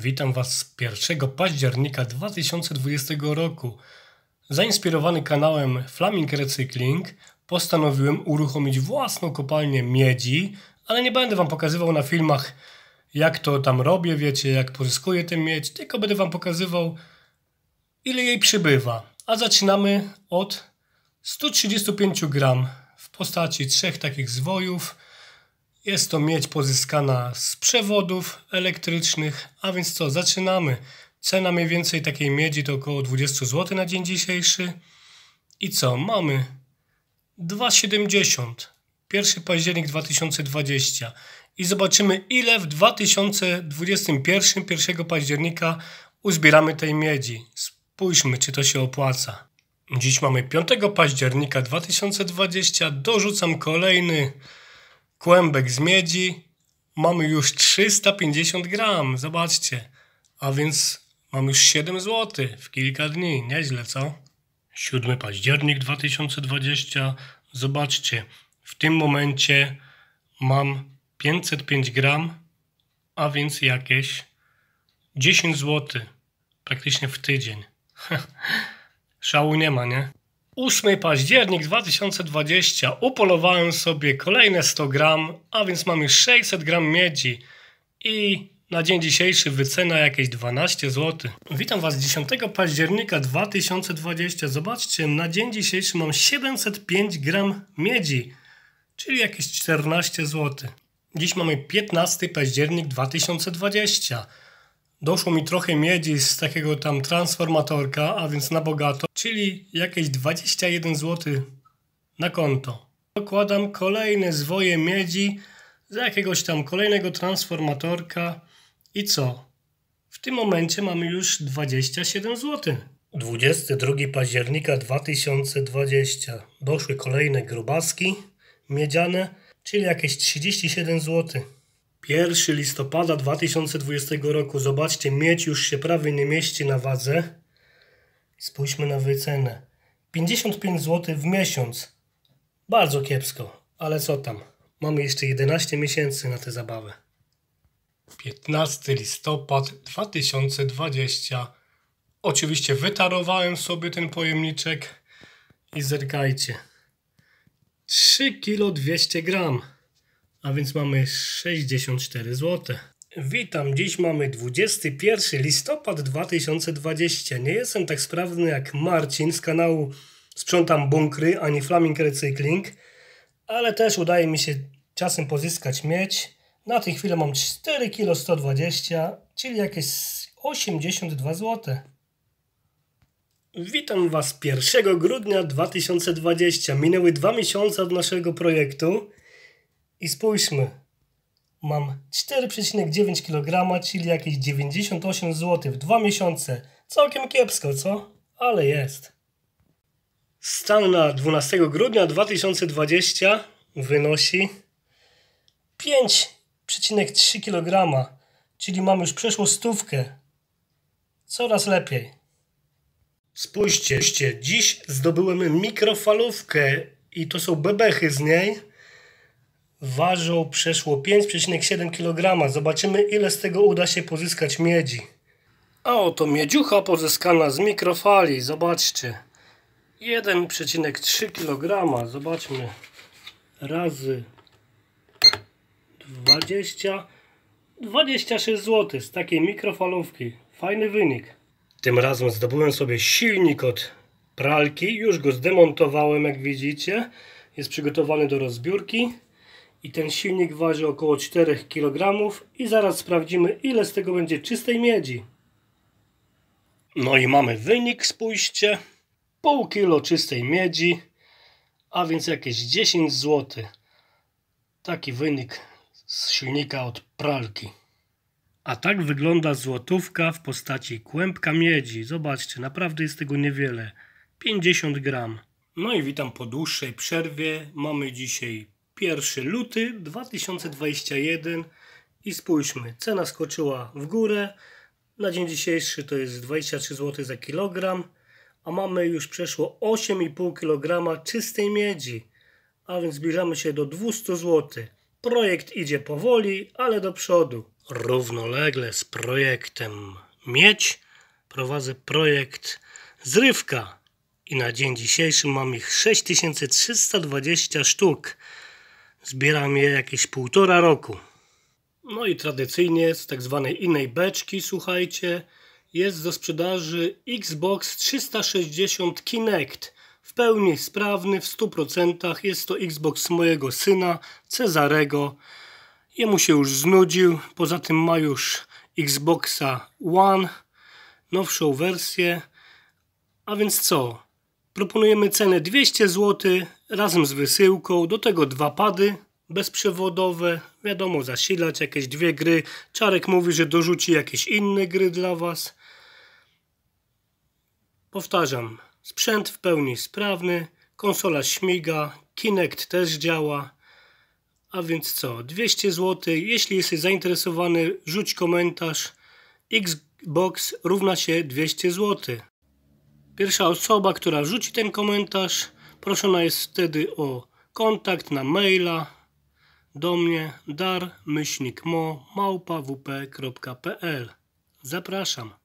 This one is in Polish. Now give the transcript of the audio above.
Witam Was z 1 października 2020 roku. Zainspirowany kanałem Flaming Recycling postanowiłem uruchomić własną kopalnię miedzi, ale nie będę Wam pokazywał na filmach jak to tam robię, wiecie, jak pozyskuję tę miedź, tylko będę Wam pokazywał ile jej przybywa. A zaczynamy od 135 gram w postaci trzech takich zwojów, jest to miedź pozyskana z przewodów elektrycznych, a więc co, zaczynamy. Cena mniej więcej takiej miedzi to około 20 zł na dzień dzisiejszy. I co, mamy 2,70, 1 październik 2020 i zobaczymy ile w 2021, 1 października uzbieramy tej miedzi. Spójrzmy, czy to się opłaca. Dziś mamy 5 października 2020, dorzucam kolejny kłębek z miedzi, mamy już 350 gram, zobaczcie. A więc mam już 7 zł w kilka dni, nieźle co? 7 październik 2020, zobaczcie, w tym momencie mam 505 gram, a więc jakieś 10 zł praktycznie w tydzień. Szału nie ma, nie? 8 październik 2020 upolowałem sobie kolejne 100 gram, a więc mamy 600 gram miedzi i na dzień dzisiejszy wycena jakieś 12 zł. Witam Was 10 października 2020. Zobaczcie, na dzień dzisiejszy mam 705 gram miedzi, czyli jakieś 14 zł. Dziś mamy 15 październik 2020 doszło mi trochę miedzi z takiego tam transformatorka, a więc na bogato, czyli jakieś 21 zł na konto. Dokładam kolejne zwoje miedzi z jakiegoś tam kolejnego transformatorka i co? W tym momencie mamy już 27 zł. 22 października 2020 doszły kolejne grubaski miedziane, czyli jakieś 37 zł. 1 listopada 2020 roku. Zobaczcie, mieć już się prawie nie mieści na wadze. Spójrzmy na wycenę. 55 zł w miesiąc. Bardzo kiepsko, ale co tam. Mamy jeszcze 11 miesięcy na tę zabawę. 15 listopad 2020. Oczywiście wytarowałem sobie ten pojemniczek i zerkajcie. 3 kg 200 gram a więc mamy 64 zł. Witam, dziś mamy 21 listopad 2020. Nie jestem tak sprawny jak Marcin z kanału Sprzątam Bunkry ani Flaming Recycling, ale też udaje mi się czasem pozyskać miedź. Na tej chwili mam 4 kg 120, czyli jakieś 82 zł. Witam Was 1 grudnia 2020. Minęły dwa miesiące od naszego projektu. I spójrzmy. Mam 4,9 kg, czyli jakieś 98 zł w dwa miesiące. Całkiem kiepsko, co? Ale jest. Stan na 12 grudnia 2020 wynosi 5,3 kg, czyli mam już przeszło stówkę. Coraz lepiej. Spójrzcie, dziś zdobyłem mikrofalówkę i to są bebechy z niej ważą przeszło 5,7 kg. Zobaczymy ile z tego uda się pozyskać miedzi. A oto miedziucha pozyskana z mikrofali. Zobaczcie. 1,3 kg. Zobaczmy. Razy 20. 26 zł z takiej mikrofalówki. Fajny wynik. Tym razem zdobyłem sobie silnik od pralki. Już go zdemontowałem jak widzicie. Jest przygotowany do rozbiórki i ten silnik waży około 4 kg i zaraz sprawdzimy ile z tego będzie czystej miedzi. No i mamy wynik, spójrzcie. Pół kilo czystej miedzi, a więc jakieś 10 zł. Taki wynik z silnika od pralki. A tak wygląda złotówka w postaci kłębka miedzi. Zobaczcie, naprawdę jest tego niewiele. 50 gram. No i witam po dłuższej przerwie. Mamy dzisiaj 1 luty 2021 i spójrzmy, cena skoczyła w górę. Na dzień dzisiejszy to jest 23 zł za kilogram, a mamy już przeszło 8,5 kg czystej miedzi, a więc zbliżamy się do 200 zł. Projekt idzie powoli, ale do przodu. Równolegle z projektem miedź prowadzę projekt zrywka i na dzień dzisiejszy mam ich 6320 sztuk. Zbieram je jakieś półtora roku. No i tradycyjnie z tak zwanej innej beczki, słuchajcie, jest do sprzedaży Xbox 360 Kinect. W pełni sprawny, w 100%. Jest to Xbox mojego syna, Cezarego. Jemu się już znudził. Poza tym ma już Xboxa One, nowszą wersję. A więc co? Proponujemy cenę 200 zł razem z wysyłką, do tego dwa pady bezprzewodowe, wiadomo zasilać jakieś dwie gry, Czarek mówi, że dorzuci jakieś inne gry dla Was. Powtarzam, sprzęt w pełni sprawny, konsola śmiga, Kinect też działa. A więc co, 200 zł, jeśli jesteś zainteresowany, rzuć komentarz. Xbox równa się 200 zł. Pierwsza osoba, która rzuci ten komentarz, Proszona jest wtedy o kontakt na maila do mnie dar-mo małpa.wp.pl Zapraszam.